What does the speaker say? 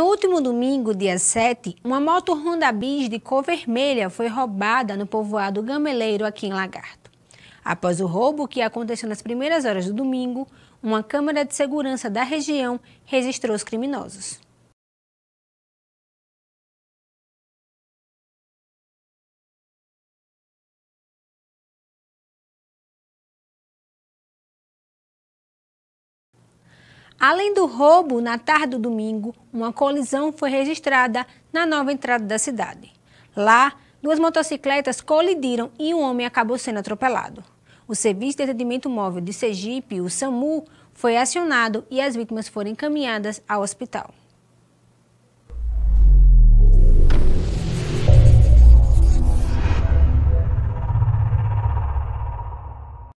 No último domingo, dia 7, uma moto Honda Bis de cor vermelha foi roubada no povoado Gameleiro, aqui em Lagarto. Após o roubo, que aconteceu nas primeiras horas do domingo, uma câmera de segurança da região registrou os criminosos. Além do roubo, na tarde do domingo, uma colisão foi registrada na nova entrada da cidade. Lá, duas motocicletas colidiram e um homem acabou sendo atropelado. O Serviço de Atendimento Móvel de Sergipe, o SAMU, foi acionado e as vítimas foram encaminhadas ao hospital.